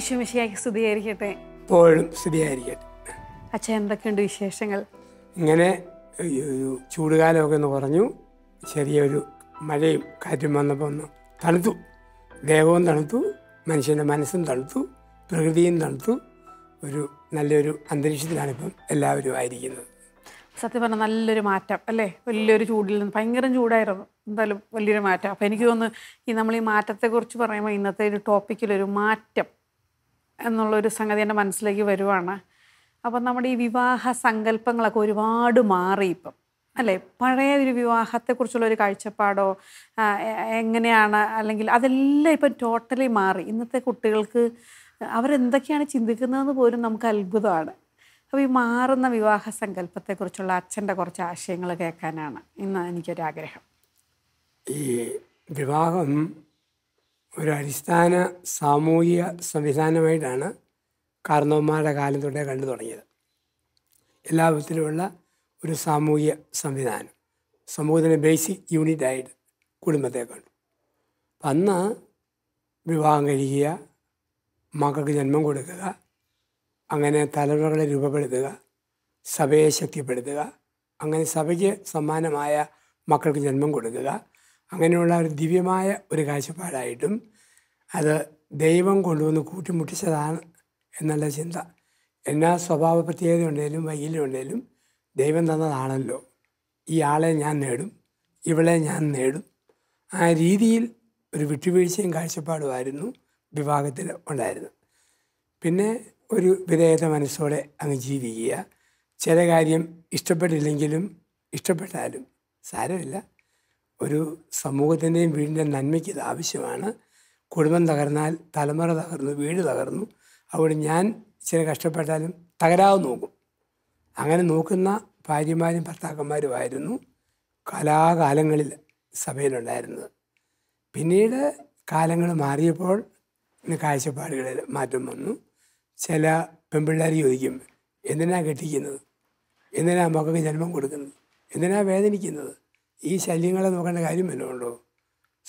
എന്തൊക്കെയുണ്ട് വിശേഷങ്ങൾ ഇങ്ങനെ ചൂടുകാലമൊക്കെ ഒന്ന് പറഞ്ഞു ചെറിയൊരു മഴയും കാറ്റും വന്നപ്പോൾ ഒന്ന് തണുത്തു ദേഹവും തണുത്തു മനുഷ്യൻ്റെ മനസ്സും തണുത്തു പ്രകൃതിയും തണുത്തു ഒരു നല്ലൊരു അന്തരീക്ഷത്തിലാണ് ഇപ്പം എല്ലാവരും ആയിരിക്കുന്നത് സത്യം പറഞ്ഞാൽ നല്ലൊരു മാറ്റം അല്ലേ വലിയൊരു ചൂടിൽ നിന്ന് ഭയങ്കര ചൂടായിരുന്നു എന്തായാലും വലിയൊരു മാറ്റം അപ്പോൾ എനിക്ക് തോന്നുന്നു ഈ നമ്മൾ ഈ മാറ്റത്തെക്കുറിച്ച് പറയുമ്പോൾ ഇന്നത്തെ ഒരു ടോപ്പിക്കിലൊരു മാറ്റം എന്നുള്ളൊരു സംഗതി എൻ്റെ മനസ്സിലേക്ക് വരുവാണ് അപ്പം നമ്മുടെ ഈ വിവാഹ സങ്കല്പങ്ങളൊക്കെ ഒരുപാട് മാറി ഇപ്പം അല്ലേ പഴയ ഒരു വിവാഹത്തെക്കുറിച്ചുള്ള ഒരു കാഴ്ചപ്പാടോ എങ്ങനെയാണ് അല്ലെങ്കിൽ അതെല്ലാം ഇപ്പം ടോട്ടലി മാറി ഇന്നത്തെ കുട്ടികൾക്ക് അവരെന്തൊക്കെയാണ് ചിന്തിക്കുന്നതെന്ന് പോലും നമുക്ക് അത്ഭുതമാണ് അപ്പോൾ ഈ മാറുന്ന വിവാഹ സങ്കല്പത്തെക്കുറിച്ചുള്ള അച്ഛൻ്റെ കുറച്ച് ആശയങ്ങൾ കേൾക്കാനാണ് ഇന്ന് എനിക്കൊരാഗ്രഹം ഈ വിവാഹം ഒരു അടിസ്ഥാന സാമൂഹിക സംവിധാനമായിട്ടാണ് കാർന്നവന്മാരുടെ കാലം തൊട്ടേ കണ്ടു തുടങ്ങിയത് എല്ലാ വിധത്തിലുമുള്ള ഒരു സാമൂഹിക സംവിധാനം സമൂഹത്തിൻ്റെ ബേസിക് യൂണിറ്റായിട്ട് കുടുംബത്തെ കണ്ടു അന്ന് വിവാഹം കഴിക്കുക മക്കൾക്ക് ജന്മം കൊടുക്കുക അങ്ങനെ തലമുറകളെ രൂപപ്പെടുത്തുക സഭയെ ശക്തിപ്പെടുത്തുക അങ്ങനെ സഭയ്ക്ക് സമ്മാനമായ മക്കൾക്ക് ജന്മം കൊടുക്കുക അങ്ങനെയുള്ള ഒരു ദിവ്യമായ ഒരു കാഴ്ചപ്പാടായിട്ടും അത് ദൈവം കൊണ്ടുവന്ന് കൂട്ടിമുട്ടിച്ചതാണ് എന്നുള്ള ചിന്ത എന്നാ സ്വഭാവ പ്രത്യേകത ഉണ്ടെങ്കിലും വൈകല്യം ഉണ്ടെങ്കിലും ദൈവം തന്നതാണല്ലോ ഈ ആളെ ഞാൻ നേടും ഇവളെ ഞാൻ നേടും ആ രീതിയിൽ ഒരു വിട്ടുവീഴ്ചയും കാഴ്ചപ്പാടുമായിരുന്നു വിവാഹത്തിൽ ഉണ്ടായിരുന്നത് പിന്നെ ഒരു വിധേയത മനസ്സോടെ അങ്ങ് ജീവിക്കുക ചില കാര്യം ഇഷ്ടപ്പെട്ടില്ലെങ്കിലും ഇഷ്ടപ്പെട്ടാലും സാരമില്ല ഒരു സമൂഹത്തിൻ്റെയും വീടിൻ്റെ നന്മയ്ക്ക് ഇത് ആവശ്യമാണ് കുടുംബം തകർന്നാൽ തലമുറ തകർന്നു വീട് തകർന്നു അതുകൊണ്ട് ഞാൻ ഇച്ചിരി കഷ്ടപ്പെട്ടാലും തകരാതെ നോക്കും അങ്ങനെ നോക്കുന്ന ഭാര്യമാരും ഭർത്താക്കന്മാരുമായിരുന്നു കാലാകാലങ്ങളിൽ സഭയിലുണ്ടായിരുന്നത് പിന്നീട് കാലങ്ങൾ മാറിയപ്പോൾ ഇന്ന് കാഴ്ചപ്പാടുകളിൽ മാറ്റം വന്നു ചില പെൺപിള്ളേർ ചോദിക്കും എന്തിനാണ് കെട്ടിക്കുന്നത് എന്തിനാണ് മക്കൾക്ക് ജന്മം കൊടുക്കുന്നത് എന്തിനാണ് വേദനിക്കുന്നത് ഈ ശല്യങ്ങളെ നോക്കേണ്ട കാര്യം ഉണ്ടോ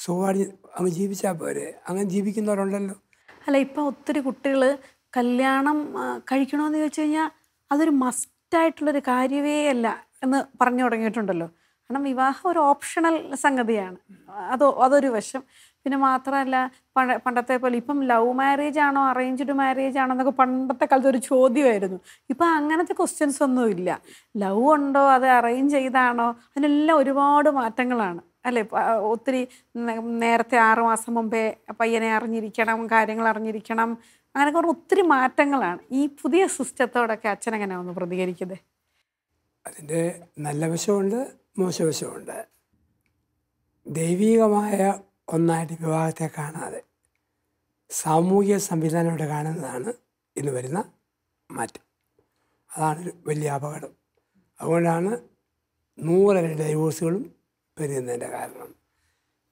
സുഖമായിട്ട് അങ്ങ് ജീവിച്ചാൽ പോരെ അങ്ങനെ ജീവിക്കുന്നവരുണ്ടല്ലോ അല്ല ഇപ്പൊ ഒത്തിരി കുട്ടികൾ കല്യാണം കഴിക്കണമെന്ന് ചോദിച്ചു കഴിഞ്ഞാൽ അതൊരു മസ്റ്റായിട്ടുള്ളൊരു കാര്യമേ അല്ല എന്ന് പറഞ്ഞു തുടങ്ങിയിട്ടുണ്ടല്ലോ കാരണം വിവാഹം ഒരു ഓപ്ഷണൽ സംഗതിയാണ് അതോ അതൊരു വശം പിന്നെ മാത്രമല്ല പണ്ടത്തെ പോലെ ഇപ്പം ലവ് മാരേജ് ആണോ അറേഞ്ച്ഡ് മാരേജ് ആണോ എന്നൊക്കെ പണ്ടത്തെ കാലത്ത് ഒരു ചോദ്യമായിരുന്നു ഇപ്പം അങ്ങനത്തെ ക്വസ്റ്റ്യൻസ് ഒന്നും ഇല്ല ലവ് ഉണ്ടോ അത് അറേഞ്ച് ചെയ്താണോ അതിനെല്ലാം ഒരുപാട് മാറ്റങ്ങളാണ് അല്ലേ ഒത്തിരി നേരത്തെ ആറുമാസം മുമ്പേ പയ്യനെ അറിഞ്ഞിരിക്കണം കാര്യങ്ങൾ അറിഞ്ഞിരിക്കണം അങ്ങനെ കുറേ ഒത്തിരി മാറ്റങ്ങളാണ് ഈ പുതിയ സിസ്റ്റത്തോടൊക്കെ അച്ഛൻ എങ്ങനെ ഒന്ന് പ്രതികരിക്കുന്നത് അതിൻ്റെ നല്ല വശമുണ്ട് മോശവശമുണ്ട് ദൈവികമായ ഒന്നായിട്ട് വിവാഹത്തെ കാണാതെ സാമൂഹിക സംവിധാനത്തിലൂടെ കാണുന്നതാണ് ഇന്ന് വരുന്ന മാറ്റം അതാണ് വലിയ അപകടം അതുകൊണ്ടാണ് നൂറര ഡൈവോഴ്സുകളും പെരുകുന്നതിൻ്റെ കാരണം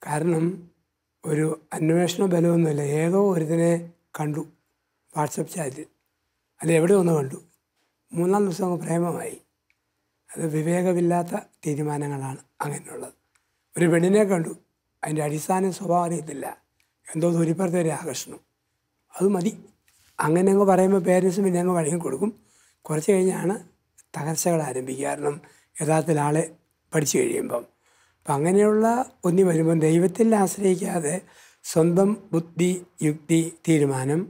കാരണം ഒരു അന്വേഷണ ബലമൊന്നുമില്ല ഏതോ ഒരുതിനെ കണ്ടു വാട്സപ്പ് ചാറ്റിൽ അല്ല എവിടെ ഒന്ന് കണ്ടു മൂന്നാം ദിവസം അങ്ങ് പ്രേമമായി അത് വിവേകമില്ലാത്ത തീരുമാനങ്ങളാണ് അങ്ങനെയുള്ളത് ഒരു പെണ്ണിനെ കണ്ടു അതിൻ്റെ അടിസ്ഥാന സ്വഭാവം അറിയത്തില്ല എന്തോ ദുരിപ്പുറത്തെ ഒരു ആകർഷണം അത് മതി അങ്ങനെ അങ്ങ് പറയുമ്പോൾ പേരൻസ് പിന്നെ അങ്ങ് വഴങ്ങി കൊടുക്കും കുറച്ച് കഴിഞ്ഞാണ് തകർച്ചകൾ ആരംഭിക്കുക കാരണം യഥാർത്ഥത്തിൽ ആളെ പഠിച്ചു കഴിയുമ്പം അപ്പം അങ്ങനെയുള്ള ഒന്നി വരുമ്പം ദൈവത്തിൽ ആശ്രയിക്കാതെ സ്വന്തം ബുദ്ധി യുക്തി തീരുമാനം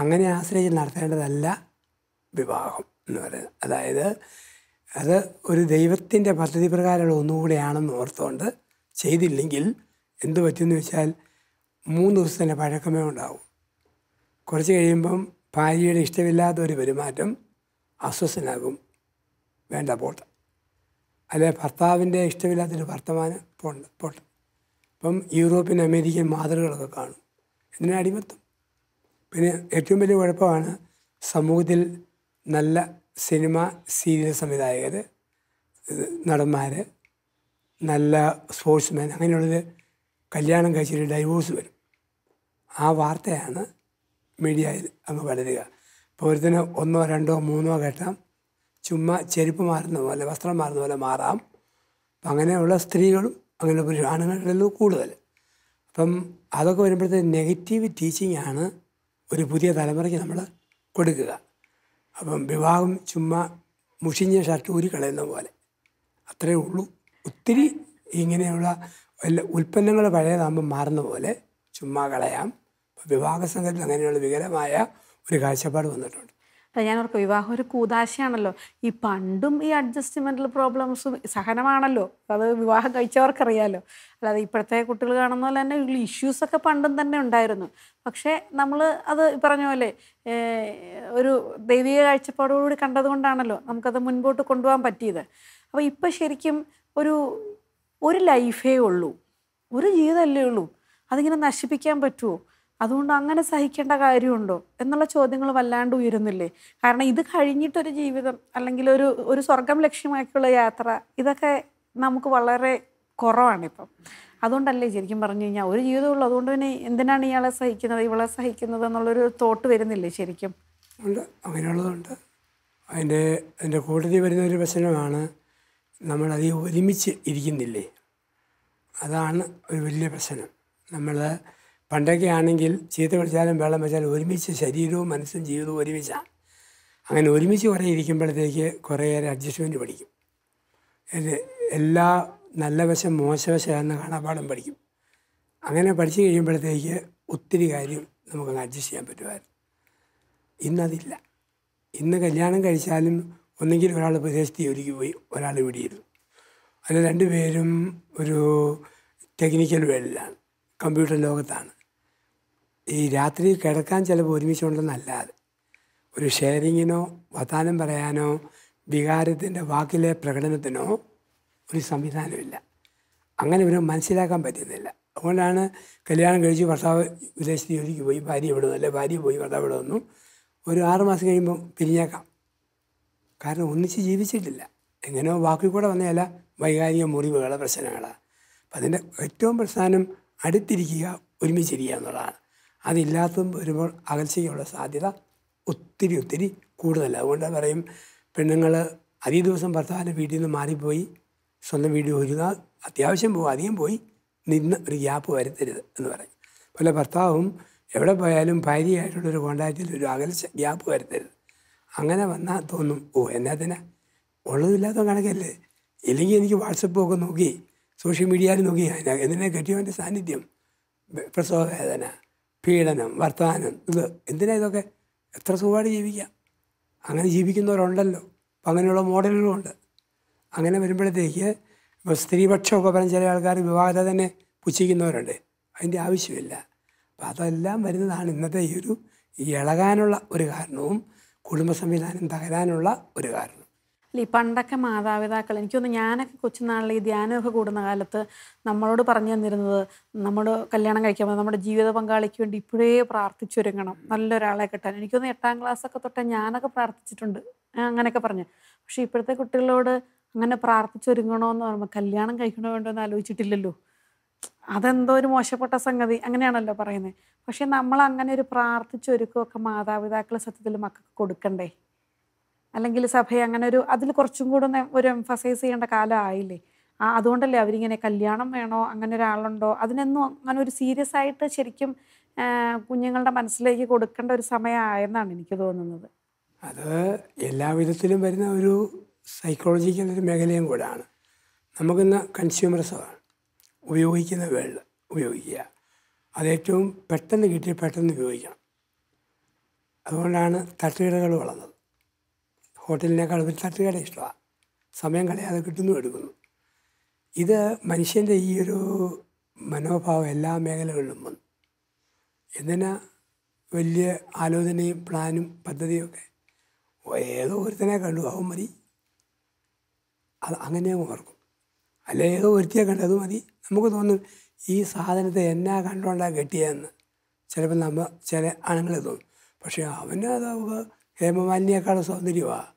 അങ്ങനെ ആശ്രയിച്ച് നടത്തേണ്ടതല്ല വിവാഹം എന്ന് പറയുന്നത് അതായത് അത് ഒരു ദൈവത്തിൻ്റെ പദ്ധതി പ്രകാരമുള്ള ഒന്നുകൂടെയാണെന്ന് ഓർത്തുകൊണ്ട് ചെയ്തില്ലെങ്കിൽ എന്ത് പറ്റുമെന്ന് വെച്ചാൽ മൂന്ന് തന്നെ പഴക്കമേ ഉണ്ടാവും കുറച്ച് കഴിയുമ്പം ഭാര്യയുടെ ഇഷ്ടമില്ലാത്ത ഒരു പെരുമാറ്റം അസ്വസ്ഥനാകും വേണ്ട പോട്ട് അല്ലെ ഭർത്താവിൻ്റെ ഇഷ്ടമില്ലാത്തൊരു വർത്തമാനം പോണ്ട് പോട്ട് ഇപ്പം യൂറോപ്യൻ അമേരിക്കൻ മാതൃകളൊക്കെ കാണും ഇതിനെ അടിമത്തം പിന്നെ ഏറ്റവും വലിയ കുഴപ്പമാണ് സമൂഹത്തിൽ നല്ല സിനിമ സീരിയൽ സംവിധായകർ നടന്മാർ നല്ല സ്പോർട്സ്മാൻ അങ്ങനെയുള്ളൊരു കല്യാണം കഴിച്ചിട്ട് ഡൈവോഴ്സ് വരും ആ വാർത്തയാണ് മീഡിയയിൽ അങ്ങ് വളരുക ഇപ്പോൾ ഒരുത്തിന് ഒന്നോ രണ്ടോ മൂന്നോ കേട്ടാം ചുമ്മാ ചെരുപ്പ് മാറുന്ന പോലെ വസ്ത്രം മാറുന്ന പോലെ മാറാം അപ്പം അങ്ങനെയുള്ള സ്ത്രീകളും അങ്ങനെ പുരുഷ ആണുങ്ങളിലും കൂടുതൽ അപ്പം അതൊക്കെ വരുമ്പോഴത്തേക്ക് നെഗറ്റീവ് ടീച്ചിങ് ആണ് ഒരു പുതിയ തലമുറയ്ക്ക് നമ്മൾ കൊടുക്കുക അപ്പം വിവാഹം ചുമ്മാ മുഷിഞ്ഞ ഷർട്ട് ഊരി കളയുന്ന പോലെ അത്രയേ ഉള്ളൂ ഒത്തിരി ഇങ്ങനെയുള്ള ഉൽപ്പന്നങ്ങൾ പഴയതാകുമ്പോൾ മാറുന്ന പോലെ ചുമ്മാ കളയാം വിവാഹ സംഘത്തിൽ അങ്ങനെയുള്ള വികലമായ ഒരു കാഴ്ചപ്പാട് വന്നിട്ടുണ്ട് ഞാൻ ഓർക്കും വിവാഹം ഒരു കൂതാശയാണല്ലോ ഈ പണ്ടും ഈ അഡ്ജസ്റ്റ്മെൻറ്റൽ പ്രോബ്ലംസും സഹനമാണല്ലോ അത് വിവാഹം കഴിച്ചവർക്കറിയാലോ അല്ലാതെ ഇപ്പോഴത്തെ കുട്ടികൾ കാണുന്ന പോലെ തന്നെ ഇഷ്യൂസൊക്കെ പണ്ടും തന്നെ ഉണ്ടായിരുന്നു പക്ഷേ നമ്മൾ അത് പറഞ്ഞ പോലെ ഒരു ദൈവിക കാഴ്ചപ്പാടോടുകൂടി കണ്ടതുകൊണ്ടാണല്ലോ നമുക്കത് മുൻപോട്ട് കൊണ്ടുപോകാൻ പറ്റിയത് അപ്പോൾ ഇപ്പം ശരിക്കും ഒരു ഒരു ലൈഫേ ഉള്ളൂ ഒരു ജീവിതമല്ലേ ഉള്ളൂ അതിങ്ങനെ നശിപ്പിക്കാൻ പറ്റുമോ അതുകൊണ്ട് അങ്ങനെ സഹിക്കേണ്ട കാര്യമുണ്ടോ എന്നുള്ള ചോദ്യങ്ങൾ വല്ലാണ്ട് ഉയരുന്നില്ലേ കാരണം ഇത് കഴിഞ്ഞിട്ടൊരു ജീവിതം അല്ലെങ്കിൽ ഒരു ഒരു സ്വർഗം ലക്ഷ്യമാക്കിയുള്ള യാത്ര ഇതൊക്കെ നമുക്ക് വളരെ കുറവാണിപ്പം അതുകൊണ്ടല്ലേ ശരിക്കും പറഞ്ഞു കഴിഞ്ഞാൽ ഒരു ജീവിതമുള്ളൂ അതുകൊണ്ട് പിന്നെ എന്തിനാണ് ഇയാളെ സഹിക്കുന്നത് ഇവളെ സഹിക്കുന്നത് എന്നുള്ളൊരു തോട്ട് വരുന്നില്ലേ ശരിക്കും ഉണ്ട് അങ്ങനെയുള്ളതുണ്ട് അതിൻ്റെ അതിൻ്റെ കൂടുതൽ വരുന്ന ഒരു പ്രശ്നമാണ് നമ്മളധികം ഒരുമിച്ച് ഇരിക്കുന്നില്ലേ അതാണ് ഒരു വലിയ പ്രശ്നം നമ്മൾ പണ്ടൊക്കെ ആണെങ്കിൽ ചീത്ത വിളിച്ചാലും വെള്ളം വെച്ചാലും ഒരുമിച്ച് ശരീരവും മനസ്സും ജീവിതവും ഒരുമിച്ചാണ് അങ്ങനെ ഒരുമിച്ച് കുറേ ഇരിക്കുമ്പോഴത്തേക്ക് കുറേയേറെ അഡ്ജസ്റ്റ്മെൻറ്റ് പഠിക്കും എല്ലാ നല്ല വശം മോശവശം എന്ന പഠിക്കും അങ്ങനെ പഠിച്ചു കഴിയുമ്പോഴത്തേക്ക് ഒത്തിരി കാര്യം നമുക്ക് അഡ്ജസ്റ്റ് ചെയ്യാൻ പറ്റുമായിരുന്നു ഇന്നതില്ല ഇന്ന് കല്യാണം കഴിച്ചാലും ഒന്നുകിൽ ഒരാൾ വിദേശത്ത് ജോലിക്ക് പോയി ഒരാൾ ഇവിടെ ഇരുന്നു അതിൽ രണ്ടുപേരും ഒരു ടെക്നിക്കൽ വേൾഡിലാണ് കമ്പ്യൂട്ടർ ലോകത്താണ് ഈ രാത്രി കിടക്കാൻ ചിലപ്പോൾ ഒരുമിച്ചുണ്ടെന്നല്ലാതെ ഒരു ഷെയറിങ്ങിനോ വത്താനം പറയാനോ വികാരത്തിൻ്റെ വാക്കിലെ പ്രകടനത്തിനോ ഒരു സംവിധാനമില്ല അങ്ങനെ ഇവരെ മനസ്സിലാക്കാൻ പറ്റുന്നില്ല അതുകൊണ്ടാണ് കല്യാണം കഴിച്ച് ഭർത്താവ് വിദേശത്ത് ജോലിക്ക് പോയി ഭാര്യ ഇവിടെ വന്നല്ലേ ഭാര്യ പോയി ഭർത്താവ് ഇവിടെ വന്നു ഒരു ആറ് മാസം കഴിയുമ്പോൾ പിരിഞ്ഞേക്കാം കാരണം ഒന്നിച്ച് ജീവിച്ചിട്ടില്ല എങ്ങനെയോ വാക്കിൽ കൂടെ വന്നതല്ല വൈകാരിക മുറിവുകൾ പ്രശ്നങ്ങൾ അപ്പം അതിൻ്റെ ഏറ്റവും പ്രധാനം അടുത്തിരിക്കുക ഒരുമിച്ചിരിക്കുക എന്നുള്ളതാണ് അതില്ലാത്തതും വരുമ്പോൾ അകൽച്ചയ്ക്കുള്ള സാധ്യത ഒത്തിരി ഒത്തിരി കൂടുതലാണ് അതുകൊണ്ട് പറയും പെണ്ണുങ്ങൾ അധിക ദിവസം ഭർത്താവിൻ്റെ വീട്ടിൽ നിന്ന് മാറിപ്പോയി സ്വന്തം വീട് ഒരുങ്ങ അത്യാവശ്യം പോകും അധികം പോയി നിന്ന് ഒരു ഗ്യാപ്പ് വരുത്തരുത് എന്ന് പറയും പല ഭർത്താവും എവിടെ പോയാലും ഭാര്യയായിട്ടുള്ളൊരു കോണ്ടാക്റ്റിൽ ഒരു അകൽച്ച ഗ്യാപ്പ് വരുത്തരുത് അങ്ങനെ വന്നാൽ തോന്നും ഓ എന്നാത്തിനാ ഉള്ളതില്ലാത്ത കണക്കല്ലേ ഇല്ലെങ്കിൽ എനിക്ക് വാട്സപ്പൊക്കെ നോക്കി സോഷ്യൽ മീഡിയയിൽ നോക്കി എന്തിനാ കെട്ടിയവൻ്റെ സാന്നിധ്യം പ്രസവ വേദന പീഡനം വർത്തമാനം ഇത് എന്തിനാ ഇതൊക്കെ എത്ര സുഖമായിട്ട് ജീവിക്കാം അങ്ങനെ ജീവിക്കുന്നവരുണ്ടല്ലോ അപ്പം അങ്ങനെയുള്ള മോഡലുകളുണ്ട് അങ്ങനെ വരുമ്പോഴത്തേക്ക് ഇപ്പോൾ സ്ത്രീപക്ഷമൊക്കെ പറഞ്ഞ ചില ആൾക്കാർ വിവാഹത്തെ തന്നെ പുച്ഛിക്കുന്നവരുണ്ട് അതിൻ്റെ ആവശ്യമില്ല അപ്പം അതെല്ലാം വരുന്നതാണ് ഇന്നത്തെ ഈ ഒരു ഇളകാനുള്ള ഒരു കാരണവും കുടുംബ സംവിധാനം തകരാനുള്ള ഒരു കാരണം ഈ പണ്ടൊക്കെ മാതാപിതാക്കൾ എനിക്കൊന്ന് ഞാനൊക്കെ കൊച്ചുനാളിൽ ഈ ധ്യാനമൊക്കെ കൂടുന്ന കാലത്ത് നമ്മളോട് പറഞ്ഞു തന്നിരുന്നത് നമ്മൾ കല്യാണം കഴിക്കാൻ നമ്മുടെ ജീവിത പങ്കാളിക്ക് വേണ്ടി ഇപ്പോഴേ പ്രാർത്ഥിച്ചൊരുങ്ങണം നല്ലൊരാളെ കിട്ടാൻ എനിക്കൊന്ന് എട്ടാം ക്ലാസ്സൊക്കെ തൊട്ട് ഞാനൊക്കെ പ്രാർത്ഥിച്ചിട്ടുണ്ട് അങ്ങനെയൊക്കെ പറഞ്ഞു പക്ഷേ ഇപ്പോഴത്തെ കുട്ടികളോട് അങ്ങനെ എന്ന് പറയുമ്പോൾ കല്യാണം കഴിക്കണോ വേണ്ടോ എന്ന് ആലോചിച്ചിട്ടില്ലല്ലോ അതെന്തോ ഒരു മോശപ്പെട്ട സംഗതി അങ്ങനെയാണല്ലോ പറയുന്നത് പക്ഷെ നമ്മൾ അങ്ങനെ ഒരു പ്രാർത്ഥിച്ചൊരുക്കമൊക്കെ മാതാപിതാക്കൾ സത്യത്തിൽ മക്കൾക്ക് കൊടുക്കണ്ടേ അല്ലെങ്കിൽ സഭയെ അങ്ങനെ ഒരു അതിൽ കുറച്ചും കൂടെ ഒരു എംഫസൈസ് ചെയ്യേണ്ട കാലം ആയില്ലേ ആ അതുകൊണ്ടല്ലേ അവരിങ്ങനെ കല്യാണം വേണോ അങ്ങനെ ഒരാളുണ്ടോ അതിനൊന്നും അങ്ങനെ ഒരു സീരിയസ് ആയിട്ട് ശരിക്കും കുഞ്ഞുങ്ങളുടെ മനസ്സിലേക്ക് കൊടുക്കേണ്ട ഒരു സമയമായെന്നാണ് എനിക്ക് തോന്നുന്നത് അത് എല്ലാ വിധത്തിലും വരുന്ന ഒരു സൈക്കോളജിക്കൽ ഒരു മേഖലയും കൂടെയാണ് നമുക്കിന്ന് കൺസ്യൂമറിസമാണ് ഉപയോഗിക്കുന്ന വെള്ളം ഉപയോഗിക്കുക അതേറ്റവും പെട്ടെന്ന് കിട്ടി പെട്ടെന്ന് ഉപയോഗിക്കണം അതുകൊണ്ടാണ് തട്ടുകടകൾ വളർന്നത് ഹോട്ടലിനേക്കാൾ ഒരു തട്ടുകട ഇഷ്ടമാണ് സമയം കളയാതെ കിട്ടുന്നു എടുക്കുന്നു ഇത് മനുഷ്യൻ്റെ ഈ ഒരു മനോഭാവം എല്ലാ മേഖലകളിലും വന്നു എന്തിനാ വലിയ ആലോചനയും പ്ലാനും പദ്ധതിയൊക്കെ ഏതോ ഒരുത്തനെ കണ്ടു അവൻ മതി അത് അങ്ങനെ ഓർക്കും അല്ലെ ഏതോ ഒരുത്തിയെ കണ്ടത് മതി നമുക്ക് തോന്നും ഈ സാധനത്തെ എന്നാ കണ്ടുകൊണ്ടാണ് കെട്ടിയതെന്ന് ചിലപ്പോൾ നമ്മൾ ചില ആണുങ്ങൾ തോന്നും പക്ഷേ അവന് അത് ഹേമമാലിനിയേക്കാളും സൗന്ദര്യമാണ്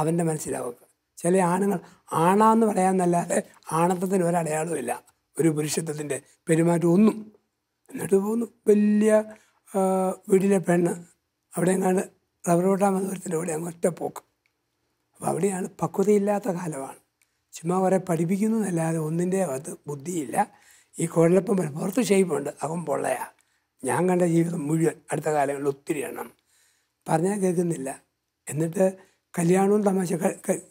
അവൻ്റെ മനസ്സിലവർക്ക് ചില ആണുങ്ങൾ ആണാന്ന് പറയാമെന്നല്ലാതെ ആണത്വത്തിന് ഒരടയാളമില്ല ഒരു പുരുഷത്വത്തിൻ്റെ പെരുമാറ്റം ഒന്നും എന്നിട്ട് പോകുന്നു വലിയ വീട്ടിലെ പെണ്ണ് അവിടെ എങ്ങാണ്ട് റബ്ബർ വെട്ടാൻ വന്നവരത്തിൻ്റെ അവിടെ അങ്ങ് ഒറ്റ പോക്ക് അപ്പോൾ അവിടെയാണ് പക്വതയില്ലാത്ത കാലമാണ് ചുമ്മാ അവരെ എന്നല്ലാതെ ഒന്നിൻ്റെ അത് ബുദ്ധിയില്ല ഈ കുഴലപ്പം പുറത്ത് ഷെയ്പ്പുണ്ട് അവൻ പൊള്ളയാ ഞാൻ കണ്ട ജീവിതം മുഴുവൻ അടുത്ത കാലങ്ങളിൽ ഒത്തിരി എണ്ണം പറഞ്ഞാൽ കേൾക്കുന്നില്ല എന്നിട്ട് കല്യാണവും തമാശ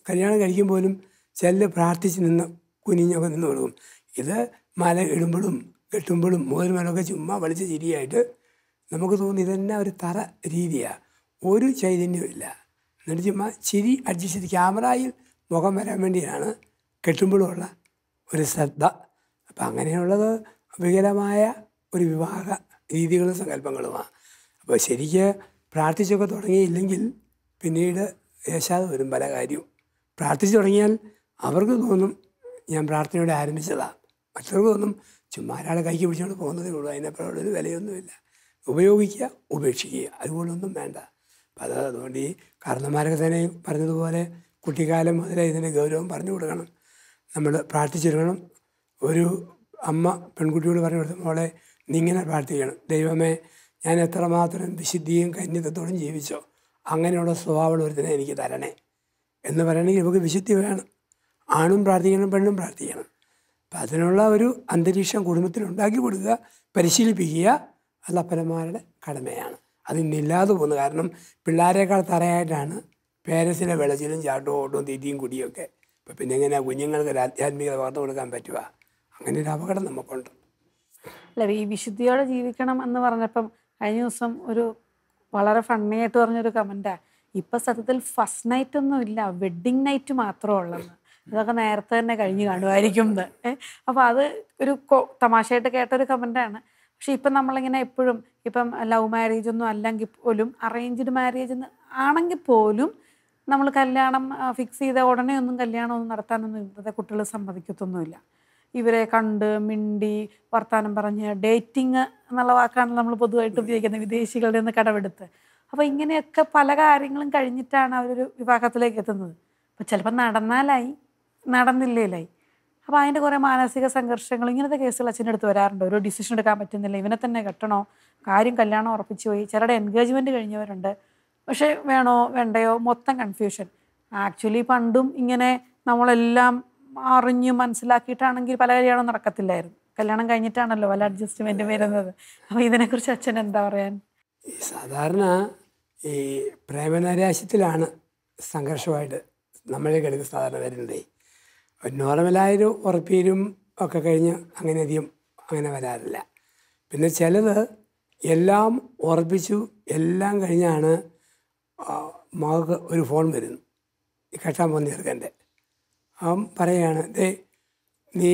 കല്യാണം കഴിക്കും പോലും ചെല്ല് പ്രാർത്ഥിച്ച് നിന്ന് കുനിഞ്ഞൊക്കെ നിന്ന് കൊടുക്കും ഇത് മല ഇടുമ്പോഴും കെട്ടുമ്പോഴും മോതിരമലൊക്കെ ചുമ്മാ വലിച്ച ചിരിയായിട്ട് നമുക്ക് തോന്നുന്നു ഇതെന്നെ ഒരു തറ രീതിയാണ് ഒരു ഇല്ല എന്നിട്ട് ചുമ്മാ ചിരി അഡ്ജസ്റ്റ് ചെയ്ത് ക്യാമറയിൽ മുഖം വരാൻ വേണ്ടിയാണ് കെട്ടുമ്പോഴുമുള്ള ഒരു ശ്രദ്ധ അപ്പം അങ്ങനെയുള്ളത് വികലമായ ഒരു വിവാഹ രീതികളും സങ്കല്പങ്ങളുമാണ് അപ്പോൾ ശരിക്ക് പ്രാർത്ഥിച്ചൊക്കെ തുടങ്ങിയില്ലെങ്കിൽ പിന്നീട് യേശാതെ വരും പല കാര്യവും പ്രാർത്ഥിച്ചു തുടങ്ങിയാൽ അവർക്ക് തോന്നും ഞാൻ പ്രാർത്ഥനയോടെ ആരംഭിച്ചതാണ് മറ്റവർക്ക് തോന്നും ചുമ്മാ ഒരാളെ കൈക്ക് പിടിച്ചുകൊണ്ട് പോകുന്നതേ ഉള്ളൂ അതിനപ്പുറമുള്ള ഒരു വിലയൊന്നുമില്ല ഉപയോഗിക്കുക ഉപേക്ഷിക്കുക അതുപോലൊന്നും വേണ്ട അപ്പം അത് അതുകൊണ്ട് ഈ കാരണന്മാരൊക്കെ തന്നെ പറഞ്ഞതുപോലെ കുട്ടിക്കാലം മുതലേ ഇതിന് ഗൗരവം പറഞ്ഞു കൊടുക്കണം നമ്മൾ പ്രാർത്ഥിച്ചൊരുങ്ങണം ഒരു അമ്മ പെൺകുട്ടിയോട് പറഞ്ഞു കൊടുത്തു മോളെ നിങ്ങനെ പ്രാർത്ഥിക്കണം ദൈവമേ ഞാൻ എത്രമാത്രം വിശുദ്ധിയും കന്യത്വത്തോടും ജീവിച്ചോ അങ്ങനെയുള്ള സ്വഭാവമുള്ള ഒരുത്തിനെ എനിക്ക് തരണേ എന്ന് പറയണമെങ്കിൽ നമുക്ക് വിശുദ്ധി വേണം ആണും പ്രാർത്ഥിക്കണം പെണ്ണും പ്രാർത്ഥിക്കണം അപ്പം അതിനുള്ള ഒരു അന്തരീക്ഷം കുടുംബത്തിൽ ഉണ്ടാക്കി കൊടുക്കുക പരിശീലിപ്പിക്കുക അത് അപ്പനന്മാരുടെ കടമയാണ് അതിന്നില്ലാതെ പോകുന്നു കാരണം പിള്ളേരെക്കാൾ തറയായിട്ടാണ് പേരസിലെ വിളച്ചിലും ഓട്ടവും തീറ്റിയും കുടിയൊക്കെ പിന്നെ എങ്ങനെ കുഞ്ഞുങ്ങൾക്ക് ഒരു ആധ്യാത്മികത പകർന്നു കൊടുക്കാൻ പറ്റുക അങ്ങനെ ഒരു അപകടം നമുക്കുണ്ട് അല്ല ഈ വിശുദ്ധിയോടെ ജീവിക്കണം എന്ന് പറഞ്ഞപ്പം കഴിഞ്ഞ ദിവസം ഒരു വളരെ ഫണ്ണി ആയിട്ട് പറഞ്ഞൊരു കമൻറ്റാ ഇപ്പം സത്യത്തിൽ ഫസ്റ്റ് നൈറ്റ് ഒന്നും ഇല്ല വെഡ്ഡിങ് നൈറ്റ് മാത്രമേ ഉള്ളെന്ന് ഇതൊക്കെ നേരത്തെ തന്നെ കഴിഞ്ഞ് കാണുമായിരിക്കും എന്ന് അപ്പോൾ അത് ഒരു തമാശയായിട്ട് കേട്ടൊരു കമൻറ്റാണ് പക്ഷെ ഇപ്പം നമ്മളിങ്ങനെ എപ്പോഴും ഇപ്പം ലവ് മാരേജ് ഒന്നും അല്ലെങ്കിൽ പോലും അറേഞ്ച്ഡ് മാരേജ് എന്ന് ആണെങ്കിൽ പോലും നമ്മൾ കല്യാണം ഫിക്സ് ചെയ്ത ഉടനെ ഒന്നും കല്യാണമൊന്നും നടത്താനൊന്നും ഇന്നത്തെ കുട്ടികൾ സമ്മതിക്കത്തൊന്നുമില്ല ഇവരെ കണ്ട് മിണ്ടി വർത്തമാനം പറഞ്ഞ് ഡേറ്റിംഗ് എന്നുള്ള വാക്കാണ് നമ്മൾ പൊതുവായിട്ട് ഉപയോഗിക്കുന്നത് വിദേശികളുടെ നിന്ന് കടമെടുത്ത് അപ്പോൾ ഇങ്ങനെയൊക്കെ പല കാര്യങ്ങളും കഴിഞ്ഞിട്ടാണ് അവരൊരു വിവാഹത്തിലേക്ക് എത്തുന്നത് അപ്പോൾ ചിലപ്പോൾ നടന്നാലായി നടന്നില്ലേലായി അപ്പോൾ അതിൻ്റെ കുറേ മാനസിക സംഘർഷങ്ങൾ ഇങ്ങനത്തെ കേസുകൾ അച്ഛൻ്റെ അടുത്ത് വരാറുണ്ട് ഒരു ഡിസിഷൻ എടുക്കാൻ പറ്റുന്നില്ല ഇവനെ തന്നെ കെട്ടണോ കാര്യം കല്യാണം ഉറപ്പിച്ചു പോയി ചിലരുടെ എൻഗേജ്മെൻറ്റ് കഴിഞ്ഞവരുണ്ട് പക്ഷേ വേണോ വേണ്ടയോ മൊത്തം കൺഫ്യൂഷൻ ആക്ച്വലി പണ്ടും ഇങ്ങനെ നമ്മളെല്ലാം അറിഞ്ഞ് മനസ്സിലാക്കിയിട്ടാണെങ്കിൽ പല കല്യാണം നടക്കത്തില്ലായിരുന്നു കല്യാണം കഴിഞ്ഞിട്ടാണല്ലോ പല അഡ്ജസ്റ്റ്മെന്റ് വരുന്നത് അപ്പോൾ ഇതിനെക്കുറിച്ച് അച്ഛൻ എന്താ പറയാൻ സാധാരണ ഈ പ്രേമനരാശ്യത്തിലാണ് സംഘർഷമായിട്ട് നമ്മൾ കിടക്കുന്ന സാധാരണ വരുന്നത് നോർമലായൊരു ഉറപ്പീരും ഒക്കെ കഴിഞ്ഞ് അങ്ങനെ അധികം അങ്ങനെ വരാറില്ല പിന്നെ ചിലത് എല്ലാം ഉറപ്പിച്ചു എല്ലാം കഴിഞ്ഞാണ് മകൾക്ക് ഒരു ഫോൺ വരുന്നു ഈ കെട്ടാൻ പോകുന്ന ചെറുക്കൻ്റെ അവൻ പറയുകയാണ് ദേ നീ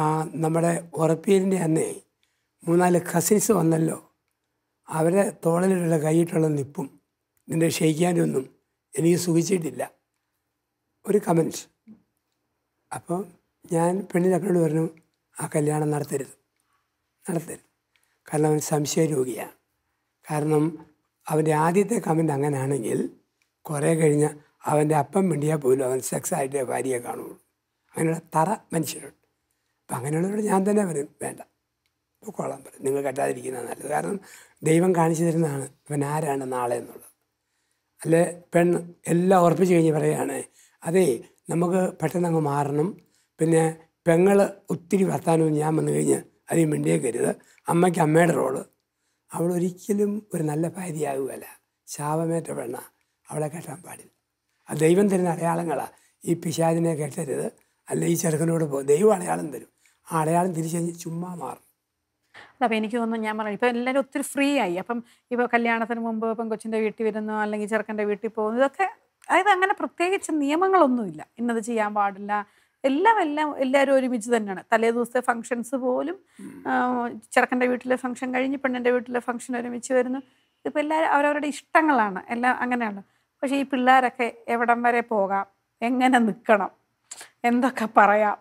ആ നമ്മുടെ ഉറപ്പീരിൻ്റെ അന്നേ മൂന്നാല് കസിൻസ് വന്നല്ലോ അവരെ തോളിലുള്ള കൈയിട്ടുള്ള നിപ്പും നിന്നെ ക്ഷയിക്കാനൊന്നും എനിക്ക് സുഖിച്ചിട്ടില്ല ഒരു കമൻസ് അപ്പോൾ ഞാൻ അപ്പനോട് പറഞ്ഞു ആ കല്യാണം നടത്തരുത് നടത്തരുത് കാരണം അവൻ സംശയ രോഗിയാണ് കാരണം അവൻ്റെ ആദ്യത്തെ കമൻറ്റ് അങ്ങനെയാണെങ്കിൽ കുറേ കഴിഞ്ഞ് അവൻ്റെ അപ്പം മിണ്ടിയാൽ പോലും അവൻ സെക്സ് ആയിട്ട് ഭാര്യയെ കാണുള്ളൂ അങ്ങനെയുള്ള തറ മനുഷ്യരുണ്ട് അപ്പം അങ്ങനെയുള്ളവരോട് ഞാൻ തന്നെ വരും വേണ്ട കൊള്ളാൻ പറയും നിങ്ങൾ കെട്ടാതിരിക്കുന്നത് നല്ലത് കാരണം ദൈവം കാണിച്ചു തരുന്നതാണ് ഇവൻ ആരാണ് നാളെ എന്നുള്ളത് അല്ലെ പെണ്ണ് എല്ലാം ഉറപ്പിച്ച് കഴിഞ്ഞ് പറയുകയാണ് അതേ നമുക്ക് പെട്ടെന്ന് അങ്ങ് മാറണം പിന്നെ പെങ്ങൾ ഒത്തിരി വർത്താനവും ഞാൻ വന്നു കഴിഞ്ഞ് അതിന് മിണ്ടിയേക്കരുത് അമ്മയ്ക്ക് അമ്മയുടെ റോള് അവൾ ഒരിക്കലും ഒരു നല്ല ഭാര്യയാകുകയല്ല ശാപമേറ്റ പെണ്ണ അവളെ കെട്ടാൻ പാടില്ല ആ ദൈവം തരുന്ന അടയാളങ്ങളാണ് ഈ പിശാദിനെ കെട്ടരുത് അല്ല ഈ ചെറുക്കനോട് പോകും ദൈവം അടയാളം തരും ആ അടയാളം തിരിച്ചു കഴിഞ്ഞ് ചുമ്മാ മാറും അപ്പം എനിക്ക് തോന്നുന്നു ഞാൻ പറഞ്ഞു ഇപ്പം എല്ലാവരും ഒത്തിരി ഫ്രീ ആയി അപ്പം ഇപ്പോൾ കല്യാണത്തിന് മുമ്പ് ഇപ്പം കൊച്ചിൻ്റെ വീട്ടിൽ വരുന്നു അല്ലെങ്കിൽ ചെറുക്കൻ്റെ വീട്ടിൽ പോകുന്നു ഇതൊക്കെ അതായത് അങ്ങനെ പ്രത്യേകിച്ച് നിയമങ്ങളൊന്നുമില്ല ഇന്നത് ചെയ്യാൻ പാടില്ല എല്ലാം എല്ലാം എല്ലാവരും ഒരുമിച്ച് തന്നെയാണ് തലേ ദിവസത്തെ ഫംഗ്ഷൻസ് പോലും ചെറുക്കൻ്റെ വീട്ടിലെ ഫംഗ്ഷൻ കഴിഞ്ഞ് പെണ്ണിൻ്റെ വീട്ടിലെ ഫംഗ്ഷൻ ഒരുമിച്ച് വരുന്നു ഇപ്പം എല്ലാവരും അവരവരുടെ ഇഷ്ടങ്ങളാണ് എല്ലാം അങ്ങനെയാണ് പക്ഷേ ഈ പിള്ളേരൊക്കെ എവിടം വരെ പോകാം എങ്ങനെ നിൽക്കണം എന്തൊക്കെ പറയാം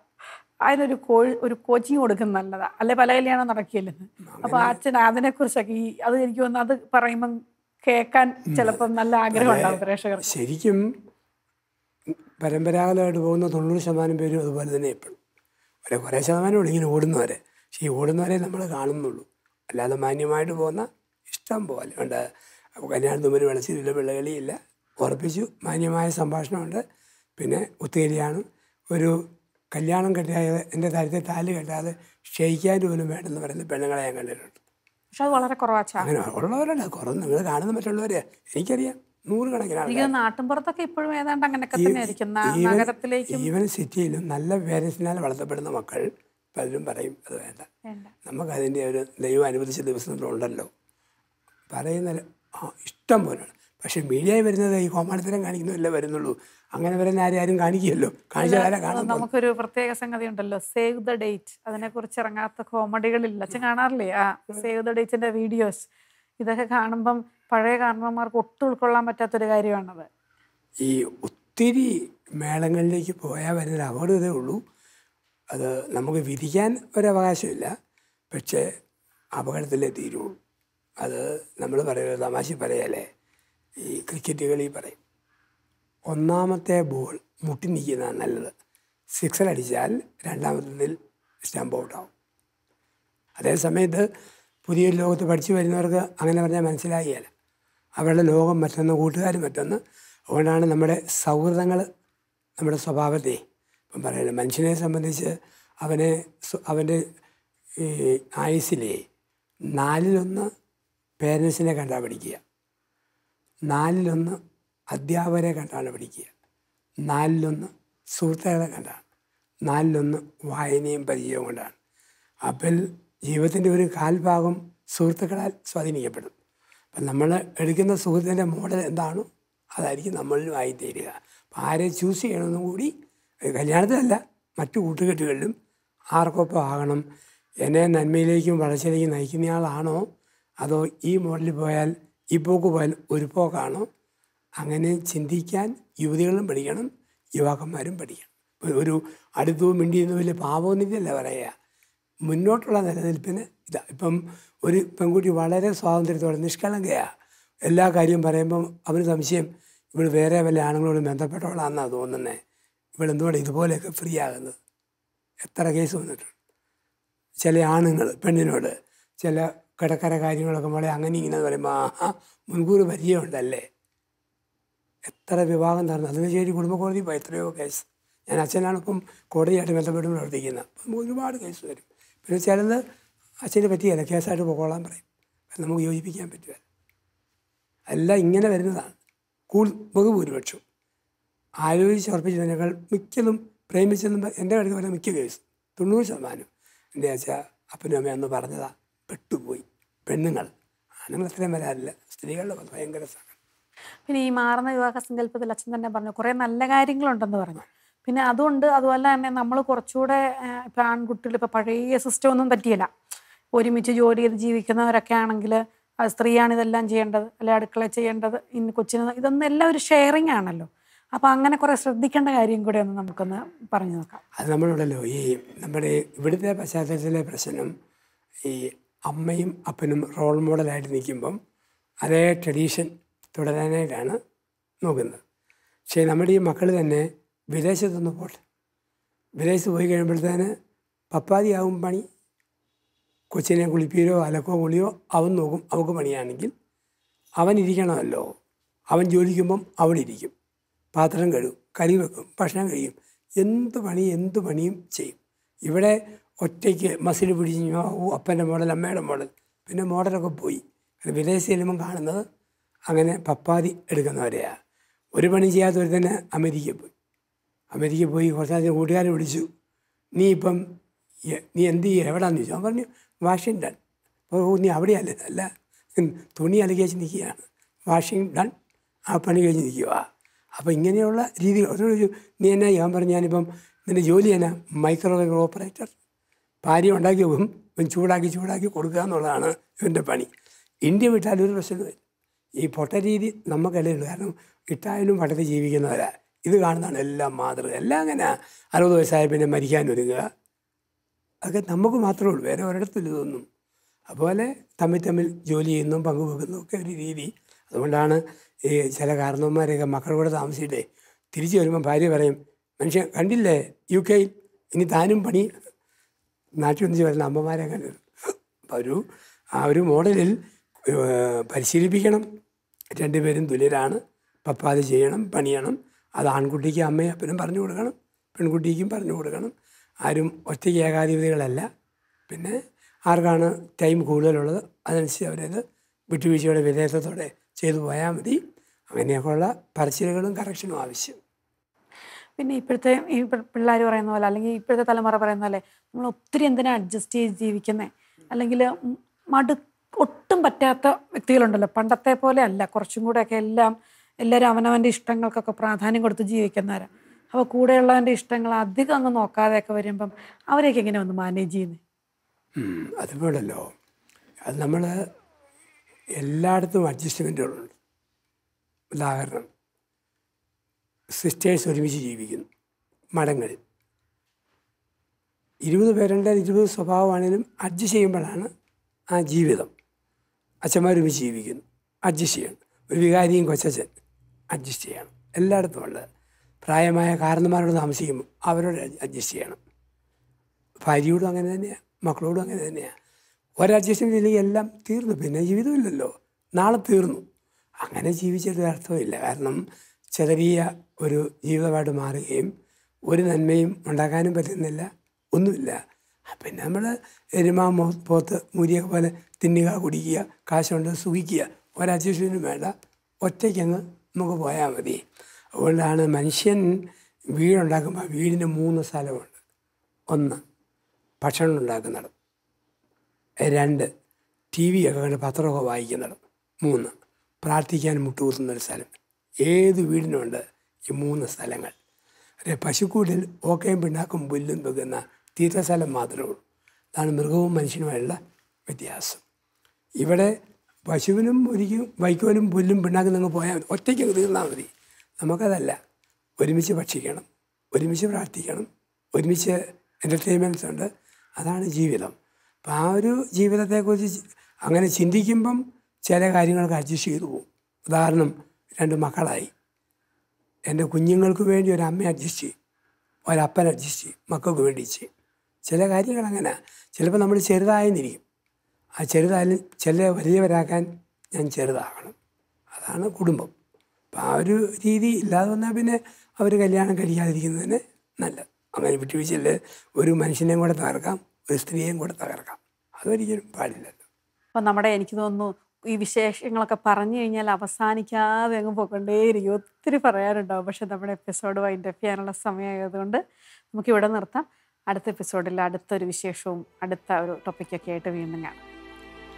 അതിനൊരു കോ ഒരു കോച്ചിങ് കൊടുക്കുന്ന നല്ലതാണ് അല്ലെ പല കല്യാണം നടക്കില്ലെന്ന് അപ്പോൾ അച്ഛൻ അതിനെക്കുറിച്ചൊക്കെ ഈ അത് എനിക്ക് തോന്നുന്നു അത് പറയുമ്പം കേൾക്കാൻ ചിലപ്പം നല്ല ആഗ്രഹം ഉണ്ടാവും പ്രേക്ഷകർ ശരിക്കും പരമ്പരാഗതമായിട്ട് പോകുന്ന തൊണ്ണൂറ് ശതമാനം പേരും അതുപോലെ തന്നെ എപ്പോഴും ഒരു കുറേ ശതമാനമുള്ളൂ ഇങ്ങനെ ഓടുന്നവരെ പക്ഷേ ഈ ഓടുന്നവരെ നമ്മൾ കാണുന്നുള്ളൂ അല്ലാതെ മാന്യമായിട്ട് പോകുന്ന ഇഷ്ടം പോലെ ഉണ്ട് തുമ്പിൽ വെള്ളശ്ശേരിയില്ല വെള്ളകളിയില്ല ഉറപ്പിച്ചു മാന്യമായ സംഭാഷണമുണ്ട് പിന്നെ ഒത്തുകല്യാണ് ഒരു കല്യാണം കെട്ടിയാൽ എൻ്റെ കാര്യത്തിൽ താല് കെട്ടാതെ ക്ഷയിക്കാൻ പോലും വേണ്ടെന്ന് പറയുന്ന പെണ്ണുങ്ങളെ ഞാൻ കണ്ടിട്ടുണ്ട് പക്ഷെ അത് വളരെ കുറവാച്ചാ അങ്ങനെ ഉള്ളവരല്ല കുറവ് നിങ്ങൾ കാണുന്ന മറ്റുള്ളവരെയാണ് എനിക്കറിയാം നൂറുകണക്കിനാണ് ഇപ്പോഴും സിറ്റിയിലും നല്ല പേരൻസിനാൽ വളർത്തപ്പെടുന്ന മക്കൾ പലരും പറയും അത് വേണ്ട നമുക്കതിൻ്റെ ഒരു ദൈവം അനുവദിച്ച ദിവസങ്ങളുണ്ടല്ലോ പറയുന്ന ഇഷ്ടം പോലെയാണ് പക്ഷേ മീഡിയയിൽ വരുന്നത് ഈ കോമാളിത്തരം കാണിക്കുന്നതല്ലേ വരുന്നുള്ളൂ അങ്ങനെ വരുന്ന ആരും ആരും കാണിക്കുമല്ലോ നമുക്കൊരു പ്രത്യേക സംഗതി ഉണ്ടല്ലോ സേവ് ദ ഡേറ്റ് അതിനെക്കുറിച്ച് ഇറങ്ങാത്ത കോമഡികളില്ല അച്ഛൻ കാണാറില്ലേ ആ സേവ് ദ ഡേറ്റിന്റെ വീഡിയോസ് ഇതൊക്കെ കാണുമ്പം പഴയ കാരണവന്മാർക്ക് ഒട്ടും ഉൾക്കൊള്ളാൻ പറ്റാത്തൊരു കാര്യമാണത് ഈ ഒത്തിരി മേളങ്ങളിലേക്ക് പോയാൽ വരുന്നൊരു അപകടതേ ഉള്ളൂ അത് നമുക്ക് വിധിക്കാൻ ഒരവകാശമില്ല പക്ഷേ അപകടത്തിലേ തീരുള്ളൂ അത് നമ്മൾ പറയുന്നത് തമാശ പറയല്ലേ ഈ ക്രിക്കറ്റ് കളി പറയും ഒന്നാമത്തെ ബോൾ മുട്ടി നിൽക്കുന്നതാണ് നല്ലത് സിക്സർ അടിച്ചാൽ രണ്ടാമത്തതിൽ സ്റ്റാമ്പ് ഔട്ടാവും അതേ സമയത്ത് പുതിയൊരു ലോകത്ത് പഠിച്ചു വരുന്നവർക്ക് അങ്ങനെ പറഞ്ഞാൽ മനസ്സിലാകിയല്ല അവരുടെ ലോകം മറ്റൊന്ന് കൂട്ടുകാർ മറ്റൊന്ന് അതുകൊണ്ടാണ് നമ്മുടെ സൗഹൃദങ്ങൾ നമ്മുടെ സ്വഭാവത്തെ ഇപ്പം പറയുന്നത് മനുഷ്യനെ സംബന്ധിച്ച് അവനെ അവൻ്റെ ഈ ആയുസിലെ നാലിലൊന്ന് പേരൻസിനെ കണ്ടാണ് പഠിക്കുക നാലിലൊന്ന് അധ്യാപകരെ കണ്ടാണ് പഠിക്കുക നാലിലൊന്ന് സുഹൃത്തുക്കളെ കണ്ടാണ് നാലിലൊന്ന് വായനയും പരിചയവും കൊണ്ടാണ് അപ്പോൾ ജീവിതത്തിൻ്റെ ഒരു കാൽഭാഗം സുഹൃത്തുക്കളാൽ സ്വാധീനിക്കപ്പെടും അപ്പം നമ്മൾ എടുക്കുന്ന സുഹൃത്തിൻ്റെ മോഡൽ എന്താണോ അതായിരിക്കും നമ്മളിലും ആയിത്തീരുക അപ്പം ആരെ ചൂസ് ചെയ്യണമെന്നും കൂടി കല്യാണത്തിലല്ല മറ്റു കൂട്ടുകെട്ടുകളിലും ആർക്കൊപ്പം ആകണം എന്നെ നന്മയിലേക്കും വളർച്ചയിലേക്കും നയിക്കുന്നയാളാണോ അതോ ഈ മോഡലിൽ പോയാൽ ഈ പോക്ക് പോയാൽ ഒരു പോക്കാണോ അങ്ങനെ ചിന്തിക്കാൻ യുവതികളും പഠിക്കണം യുവാക്കന്മാരും പഠിക്കണം ഒരു അടുത്തു മിണ്ടിയെന്ന് വലിയ പാപമൊന്നുമില്ല പറയുക മുന്നോട്ടുള്ള നിലനിൽപ്പിന് ഇതാ ഇപ്പം ഒരു പെൺകുട്ടി വളരെ സ്വാതന്ത്ര്യത്തോടെ നിഷ്കളങ്കയാണ് എല്ലാ കാര്യം പറയുമ്പം അവന് സംശയം ഇവൾ വേറെ വല്ല ആണുങ്ങളോടും ബന്ധപ്പെട്ടവളാണെന്നാണ് തോന്നുന്നത് എന്തുകൊണ്ട് ഇതുപോലെയൊക്കെ ഫ്രീ ആകുന്നത് എത്ര കേസ് വന്നിട്ടുണ്ട് ചില ആണുങ്ങൾ പെണ്ണിനോട് ചില കിടക്കര കാര്യങ്ങളൊക്കെ മോളെ അങ്ങനെ ഇങ്ങനെ പറയുമ്പോൾ ആഹാ മുൻകൂർ പരിചയമുണ്ടല്ലേ എത്ര വിവാഹം നടന്നു കുടുംബ കോടതി പോയി എത്രയോ കേസ് ഞാൻ അച്ഛനാണിപ്പം കോടതിയായിട്ട് ബന്ധപ്പെട്ട് പ്രവർത്തിക്കുന്നത് അപ്പം ഒരുപാട് കേസ് വരും പിന്നെ ചിലത് അച്ഛനെ പറ്റിയല്ല കേസായിട്ട് പോകോളാൻ പറയും നമുക്ക് യോജിപ്പിക്കാൻ പറ്റുമല്ല എല്ലാം ഇങ്ങനെ വരുന്നതാണ് കൂടുതൽ ബഹുഭൂരിപക്ഷവും ആലോചിച്ച് ഉറപ്പിച്ചതിനേക്കാൾ മിക്കതും പ്രേമിച്ചതും എൻ്റെ കടുത്ത് പറഞ്ഞ മിക്ക കേസ് തൊണ്ണൂറ് ശതമാനം എൻ്റെ വെച്ചാൽ അപ്പനും അമ്മ അന്ന് പറഞ്ഞതാ പെട്ടുപോയി പെണ്ണുങ്ങൾ ആണുങ്ങൾ അത്രയും വരാറില്ല സ്ത്രീകളുടെ ഭയങ്കര സഹനം പിന്നെ ഈ മാറുന്ന വിവാഹ സങ്കല്പത്തിൽ അച്ഛൻ തന്നെ പറഞ്ഞു കുറേ നല്ല കാര്യങ്ങളുണ്ടെന്ന് പറഞ്ഞു പിന്നെ അതുകൊണ്ട് അതുപോലെ തന്നെ നമ്മൾ കുറച്ചുകൂടെ ഇപ്പം ആൺകുട്ടികൾ ഇപ്പം പഴയ സിസ്റ്റം ഒന്നും പറ്റിയില്ല ഒരുമിച്ച് ജോലി ചെയ്ത് ജീവിക്കുന്നവരൊക്കെ ആണെങ്കിൽ സ്ത്രീയാണ് ഇതെല്ലാം ചെയ്യേണ്ടത് അല്ലെ അടുക്കള ചെയ്യേണ്ടത് ഇന്ന് കൊച്ചിന് ഇതൊന്നും എല്ലാം ഒരു ഷെയറിങ് ആണല്ലോ അപ്പോൾ അങ്ങനെ കുറേ ശ്രദ്ധിക്കേണ്ട കാര്യം കൂടെ ഒന്ന് നമുക്കൊന്ന് പറഞ്ഞു നോക്കാം അത് നമ്മളുണ്ടല്ലോ ഈ നമ്മുടെ ഇവിടുത്തെ പശ്ചാത്തലത്തിലെ പ്രശ്നം ഈ അമ്മയും അപ്പനും റോൾ മോഡലായിട്ട് നിൽക്കുമ്പം അതേ ട്രഡീഷൻ തുടരാനായിട്ടാണ് നോക്കുന്നത് പക്ഷേ നമ്മുടെ ഈ മക്കൾ തന്നെ വിദേശത്തൊന്ന് പോട്ടെ വിദേശത്ത് പോയി കഴിയുമ്പോഴത്തേന് പപ്പാതിയാവും പണി കൊച്ചിനെ കുളിപ്പീരോ അലക്കോ കുളിയോ അവൻ നോക്കും അവൾക്ക് പണിയാണെങ്കിൽ അവൻ ഇരിക്കണമല്ലോ അവൻ ജോലിക്കുമ്പം അവളിരിക്കും പാത്രം കഴുകും കരി വെക്കും ഭക്ഷണം കഴിയും എന്ത് പണി എന്ത് പണിയും ചെയ്യും ഇവിടെ ഒറ്റയ്ക്ക് മസിൽ പിടിഞ്ഞോ അപ്പൻ്റെ മോഡൽ അമ്മയുടെ മോഡൽ പിന്നെ മോഡലൊക്കെ പോയി വിദേശ സിനിമ കാണുന്നത് അങ്ങനെ പപ്പാതി എടുക്കുന്നവരെയാണ് ഒരു പണി ചെയ്യാത്ത ഒരു തന്നെ അമേരിക്ക പോയി അമേരിക്ക പോയി കുറച്ചാദ്യം കൂട്ടുകാരെ വിളിച്ചു നീ ഇപ്പം നീ എന്ത് ചെയ്യുക എവിടെയാണെന്ന് ചോദിച്ചു അവൻ പറഞ്ഞു വാഷിങ്ടൺ അപ്പോൾ നീ അവിടെ അല്ല തുണി അലകേച്ച് നിൽക്കുകയാണ് വാഷിങ്ടൺ ആ പണി കഴിഞ്ഞ് നിൽക്കുക അപ്പോൾ ഇങ്ങനെയുള്ള രീതികൾ ഒരു നീ എന്നാ ഞാൻ പറഞ്ഞു ഞാനിപ്പം നിൻ്റെ ജോലി എന്നാ മൈക്രോവേവ് ഓപ്പറേറ്റർ ഭാര്യ ഉണ്ടാക്കി പോകും ചൂടാക്കി ചൂടാക്കി കൊടുക്കുക എന്നുള്ളതാണ് ഇവൻ്റെ പണി ഇന്ത്യ വിട്ടാൽ ഒരു പ്രശ്നമില്ല ഈ പൊട്ട രീതി നമുക്കല്ലേ ഉള്ളൂ കാരണം ഇട്ടായാലും പട്ടത്തിൽ ജീവിക്കുന്നവരാ ഇത് കാണുന്നതാണ് എല്ലാം മാതൃക എല്ലാം അങ്ങനെ അറുപത് വയസ്സായ പിന്നെ മരിക്കാൻ ഒരുങ്ങുക അതൊക്കെ നമുക്ക് മാത്രമേ ഉള്ളൂ വേറെ ഒരിടത്തും ഇതൊന്നും അതുപോലെ തമ്മിൽ തമ്മിൽ ജോലി ചെയ്യുന്നതും പങ്കുവെക്കുന്നതും ഒക്കെ ഒരു രീതി അതുകൊണ്ടാണ് ഈ ചില കാരണവന്മാരെയൊക്കെ മക്കളുടെ കൂടെ താമസിച്ചിട്ടേ തിരിച്ചു വരുമ്പോൾ ഭാര്യ പറയും മനുഷ്യൻ കണ്ടില്ലേ യു കെയിൽ ഇനി താനും പണി നാട്ടിൽ ഒന്നിച്ച് വരുന്ന അമ്മമാരെ കണ്ടത് അപ്പോൾ ഒരു ആ ഒരു മോഡലിൽ പരിശീലിപ്പിക്കണം രണ്ടുപേരും തുല്യരാണ് പപ്പാതി ചെയ്യണം പണിയണം അത് ആൺകുട്ടിക്ക് അമ്മയും അപ്പനും പറഞ്ഞു കൊടുക്കണം പെൺകുട്ടിക്കും പറഞ്ഞു കൊടുക്കണം ആരും ഒറ്റയ്ക്ക് ഏകാധിപതികളല്ല പിന്നെ ആർക്കാണ് ടൈം കൂടുതലുള്ളത് അതനുസരിച്ച് അവരത് വിട്ടുവീഴ്ചയുടെ വിധേയത്വത്തോടെ ചെയ്തു പോയാൽ മതി അങ്ങനെയൊക്കെയുള്ള പറച്ചിലുകളും കറക്ഷനും ആവശ്യം പിന്നെ ഇപ്പോഴത്തെ ഈ പിള്ളേർ പറയുന്ന പോലെ അല്ലെങ്കിൽ ഇപ്പോഴത്തെ തലമുറ പറയുന്ന പോലെ നമ്മൾ ഒത്തിരി എന്തിനാ അഡ്ജസ്റ്റ് ചെയ്ത് ജീവിക്കുന്നത് അല്ലെങ്കിൽ മടു ഒട്ടും പറ്റാത്ത വ്യക്തികളുണ്ടല്ലോ പണ്ടത്തെ പോലെ അല്ല കുറച്ചും കൂടെയൊക്കെ എല്ലാം എല്ലാവരും അവനവൻ്റെ ഇഷ്ടങ്ങൾക്കൊക്കെ പ്രാധാന്യം കൊടുത്ത് ജീവിക്കുന്നവരാണ് അപ്പോൾ കൂടെയുള്ളവൻ്റെ ഇഷ്ടങ്ങൾ അധികം അങ്ങ് നോക്കാതെയൊക്കെ വരുമ്പം അവരെയൊക്കെ എങ്ങനെ ഒന്ന് മാനേജ് ചെയ്യുന്നത് അതുപോലല്ലോ അത് നമ്മൾ എല്ലായിടത്തും അഡ്ജസ്റ്റ്മെൻറ്റുകളുണ്ട് ഉദാഹരണം സിസ്റ്റേഴ്സ് ഒരുമിച്ച് ജീവിക്കുന്നു മഠങ്ങളിൽ ഇരുപത് പേരുണ്ട് ഇരുപത് സ്വഭാവമാണെങ്കിലും അഡ്ജസ്റ്റ് ചെയ്യുമ്പോഴാണ് ആ ജീവിതം ഒരുമിച്ച് ജീവിക്കുന്നു അഡ്ജസ്റ്റ് ചെയ്യണം ഒരു വികാരിയും കൊച്ചച്ഛൻ അഡ്ജസ്റ്റ് ചെയ്യണം എല്ലായിടത്തും ഉള്ളത് പ്രായമായ കാരണന്മാരോട് താമസിക്കുമ്പോൾ അവരോട് അഡ്ജസ്റ്റ് ചെയ്യണം ഭാര്യയോടും അങ്ങനെ തന്നെയാണ് മക്കളോടും അങ്ങനെ തന്നെയാണ് ഒരഡ്ജസ്റ്റ്മെൻ്റ് ഇല്ലെങ്കിൽ എല്ലാം തീർന്നു പിന്നെ ജീവിതമില്ലല്ലോ നാളെ തീർന്നു അങ്ങനെ ജീവിച്ചിട്ട് അർത്ഥമില്ല കാരണം ചെറിയ ഒരു ജീവിതമായിട്ട് മാറുകയും ഒരു നന്മയും ഉണ്ടാക്കാനും പറ്റുന്നില്ല ഒന്നുമില്ല പിന്നെ നമ്മൾ എരുമാ പോത്ത് മുരിയൊക്കെ പോലെ തിന്നുക കുടിക്കുക കാശുണ്ട് സുഖിക്കുക ഒരഡ്ജസ്റ്റ്മെൻറ്റും വേണ്ട ഒറ്റയ്ക്കങ്ങ് നമുക്ക് പോയാൽ മതി അതുകൊണ്ടാണ് മനുഷ്യൻ വീടുണ്ടാക്കുമ്പോൾ വീടിന് മൂന്ന് സ്ഥലമുണ്ട് ഒന്ന് ഭക്ഷണം ഉണ്ടാക്കുന്നത് രണ്ട് ടി വി ഒക്കെ കണ്ട് പത്രമൊക്കെ വായിക്കുന്നത് മൂന്ന് പ്രാർത്ഥിക്കാൻ മുട്ടുകൂത്തുന്നൊരു സ്ഥലം ഏത് വീടിനുമുണ്ട് ഈ മൂന്ന് സ്ഥലങ്ങൾ അതെ പശുക്കൂടിൽ ഓക്കയും പിണ്ണാക്കും പുല്ലും വെക്കുന്ന തീർത്ഥസ്ഥലം മാത്രമേ ഉള്ളൂ അതാണ് മൃഗവും മനുഷ്യനുമായുള്ള വ്യത്യാസം ഇവിടെ പശുവിനും ഒരിക്കലും വൈക്കോലും പുല്ലും പിണ്ണാക്കും നിങ്ങൾ പോയാൽ ഒറ്റയ്ക്ക് തീർന്നാൽ മതി നമുക്കതല്ല ഒരുമിച്ച് ഭക്ഷിക്കണം ഒരുമിച്ച് പ്രാർത്ഥിക്കണം ഒരുമിച്ച് എൻ്റർടൈൻമെൻറ്റ്സ് ഉണ്ട് അതാണ് ജീവിതം അപ്പം ആ ഒരു ജീവിതത്തെക്കുറിച്ച് അങ്ങനെ ചിന്തിക്കുമ്പം ചില കാര്യങ്ങളൊക്കെ അഡ്ജസ്റ്റ് ചെയ്തു പോകും ഉദാഹരണം രണ്ട് മക്കളായി എൻ്റെ കുഞ്ഞുങ്ങൾക്ക് വേണ്ടി ഒരു അമ്മ അഡ്ജസ്റ്റ് ചെയ്യും ഒരപ്പൻ അഡ്ജസ്റ്റ് ചെയ്യും മക്കൾക്ക് വേണ്ടി ചെയ്യും ചില കാര്യങ്ങൾ അങ്ങനെ ചിലപ്പോൾ നമ്മൾ ചെറുതായെന്നിരിക്കും ആ ചെറുതായാലും ചില വലിയവരാക്കാൻ ഞാൻ ചെറുതാകണം അതാണ് കുടുംബം അപ്പം ആ ഒരു രീതി ഇല്ലാതെ വന്നാൽ പിന്നെ അവർ കല്യാണം കഴിക്കാതിരിക്കുന്നത് തന്നെ നല്ലത് അങ്ങനെ വിട്ടുവീഴ്ചയിൽ ഒരു മനുഷ്യനെയും കൂടെ തകർക്കാം ഒരു സ്ത്രീയെയും കൂടെ തകർക്കാം അതൊരിക്കലും പാടില്ലല്ലോ അപ്പം നമ്മുടെ എനിക്ക് തോന്നുന്നു ഈ വിശേഷങ്ങളൊക്കെ പറഞ്ഞു കഴിഞ്ഞാൽ അവസാനിക്കാതെ അങ്ങ് പോയിക്കൊണ്ടേയിരിക്കും ഒത്തിരി പറയാനുണ്ടാവും പക്ഷെ നമ്മുടെ എപ്പിസോഡ് വൈൻഡ് അപ്പ് ചെയ്യാനുള്ള സമയമായതുകൊണ്ട് ഇവിടെ നിർത്താം അടുത്ത എപ്പിസോഡിൽ അടുത്തൊരു വിശേഷവും അടുത്ത ഒരു ടോപ്പിക്കൊക്കെ ആയിട്ട് വീണ്ടും കാണാം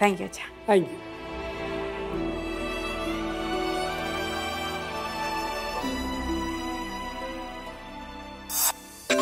താങ്ക് യു അച്ഛാ താങ്ക് യു